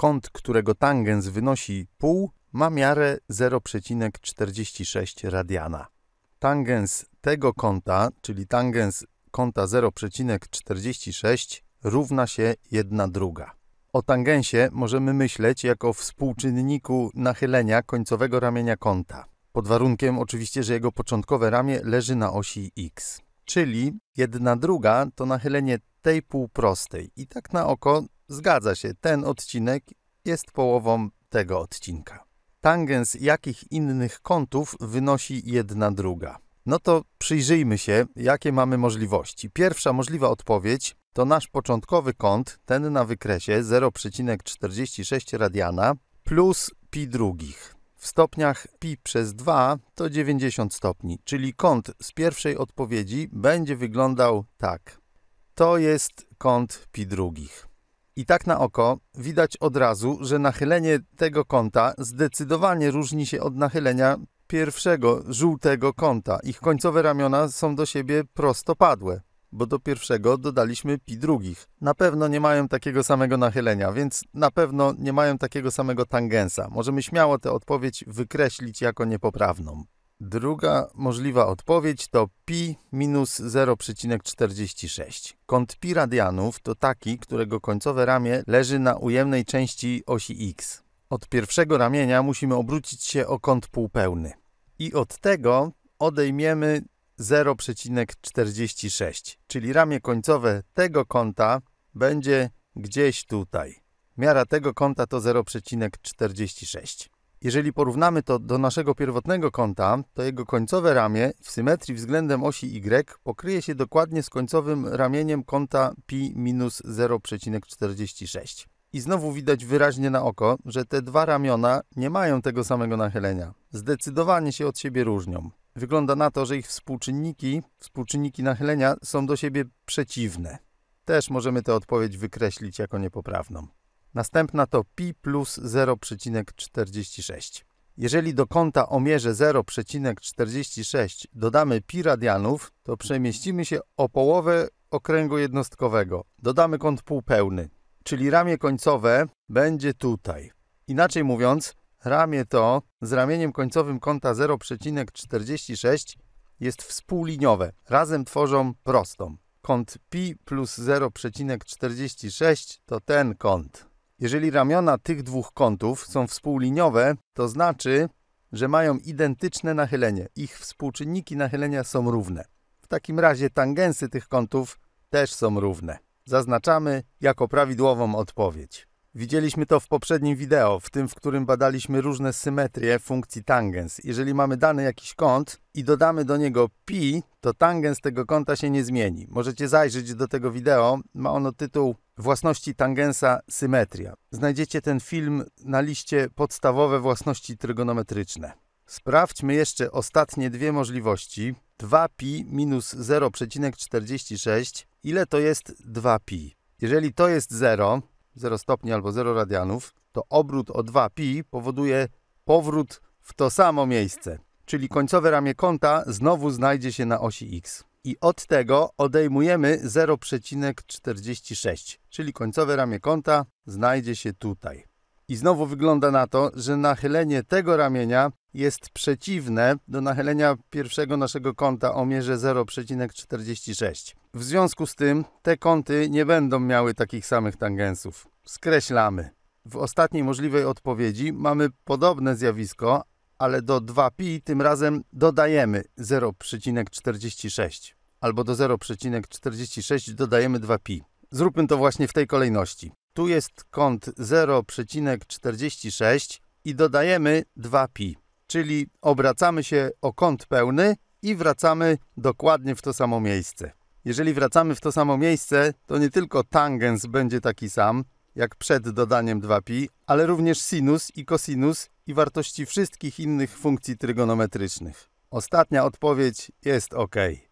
Kąt, którego tangens wynosi pół, ma miarę 0,46 radiana. Tangens tego kąta, czyli tangens kąta 0,46 równa się 1 druga. O tangensie możemy myśleć jako współczynniku nachylenia końcowego ramienia kąta, pod warunkiem oczywiście, że jego początkowe ramię leży na osi x. Czyli 1 druga to nachylenie tej półprostej i tak na oko Zgadza się, ten odcinek jest połową tego odcinka. Tangens jakich innych kątów wynosi jedna druga? No to przyjrzyjmy się, jakie mamy możliwości. Pierwsza możliwa odpowiedź to nasz początkowy kąt, ten na wykresie 0,46 radiana plus pi drugich. W stopniach pi przez 2 to 90 stopni, czyli kąt z pierwszej odpowiedzi będzie wyglądał tak. To jest kąt pi drugich. I tak na oko widać od razu, że nachylenie tego kąta zdecydowanie różni się od nachylenia pierwszego żółtego kąta. Ich końcowe ramiona są do siebie prostopadłe, bo do pierwszego dodaliśmy pi drugich. Na pewno nie mają takiego samego nachylenia, więc na pewno nie mają takiego samego tangensa. Możemy śmiało tę odpowiedź wykreślić jako niepoprawną. Druga możliwa odpowiedź to pi minus 0,46. Kąt pi radianów to taki, którego końcowe ramię leży na ujemnej części osi x. Od pierwszego ramienia musimy obrócić się o kąt półpełny. I od tego odejmiemy 0,46, czyli ramię końcowe tego kąta będzie gdzieś tutaj. Miara tego kąta to 0,46. Jeżeli porównamy to do naszego pierwotnego kąta, to jego końcowe ramię w symetrii względem osi y pokryje się dokładnie z końcowym ramieniem kąta pi-0,46. I znowu widać wyraźnie na oko, że te dwa ramiona nie mają tego samego nachylenia. Zdecydowanie się od siebie różnią. Wygląda na to, że ich współczynniki, współczynniki nachylenia są do siebie przeciwne. Też możemy tę odpowiedź wykreślić jako niepoprawną. Następna to pi plus 0,46. Jeżeli do kąta o mierze 0,46 dodamy pi radianów, to przemieścimy się o połowę okręgu jednostkowego. Dodamy kąt półpełny, czyli ramię końcowe będzie tutaj. Inaczej mówiąc, ramię to z ramieniem końcowym kąta 0,46 jest współliniowe. Razem tworzą prostą. Kąt pi plus 0,46 to ten kąt. Jeżeli ramiona tych dwóch kątów są współliniowe, to znaczy, że mają identyczne nachylenie. Ich współczynniki nachylenia są równe. W takim razie tangensy tych kątów też są równe. Zaznaczamy jako prawidłową odpowiedź. Widzieliśmy to w poprzednim wideo, w tym, w którym badaliśmy różne symetrie funkcji tangens. Jeżeli mamy dany jakiś kąt i dodamy do niego pi, to tangens tego kąta się nie zmieni. Możecie zajrzeć do tego wideo, ma ono tytuł własności tangensa symetria. Znajdziecie ten film na liście podstawowe własności trygonometryczne. Sprawdźmy jeszcze ostatnie dwie możliwości. 2pi minus 0,46. Ile to jest 2pi? Jeżeli to jest 0, 0 stopni albo 0 radianów, to obrót o 2pi powoduje powrót w to samo miejsce, czyli końcowe ramię kąta znowu znajdzie się na osi x i od tego odejmujemy 0,46, czyli końcowe ramię kąta znajdzie się tutaj. I znowu wygląda na to, że nachylenie tego ramienia jest przeciwne do nachylenia pierwszego naszego kąta o mierze 0,46. W związku z tym te kąty nie będą miały takich samych tangensów. Skreślamy. W ostatniej możliwej odpowiedzi mamy podobne zjawisko, ale do 2pi tym razem dodajemy 0,46 albo do 0,46 dodajemy 2pi. Zróbmy to właśnie w tej kolejności. Tu jest kąt 0,46 i dodajemy 2pi, czyli obracamy się o kąt pełny i wracamy dokładnie w to samo miejsce. Jeżeli wracamy w to samo miejsce, to nie tylko tangens będzie taki sam, jak przed dodaniem 2pi, ale również sinus i kosinus i wartości wszystkich innych funkcji trygonometrycznych. Ostatnia odpowiedź jest OK.